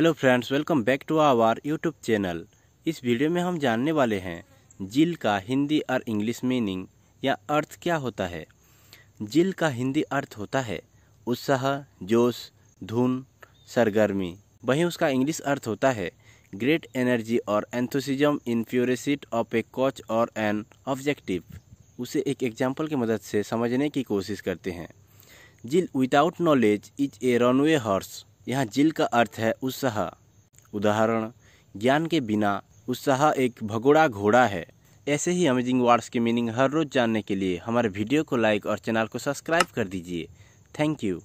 hello friends welcome back to our YouTube channel इस video में हम जानने वाले हैं जिल का हिंदी और इंग्लिश मीनिंग या अर्थ क्या होता है जिल का हिंदी अर्थ होता है उत्साह जोश धुन सरगर्मी वहीं उसका इंग्लिश अर्थ होता है ग्रेट एनर्जी और एंथोसिजम इन फ्यूरेसिट ऑफ ए कोच और एन ऑब्जेक्टिव उसे एक एग्जाम्पल की मदद से समझने की कोशिश करते हैं zeal without knowledge is a runaway horse यहाँ जिल का अर्थ है उत्साह उदाहरण ज्ञान के बिना उत्साह एक भगोड़ा घोड़ा है ऐसे ही अमेजिंग वर्ड्स की मीनिंग हर रोज़ जानने के लिए हमारे वीडियो को लाइक और चैनल को सब्सक्राइब कर दीजिए थैंक यू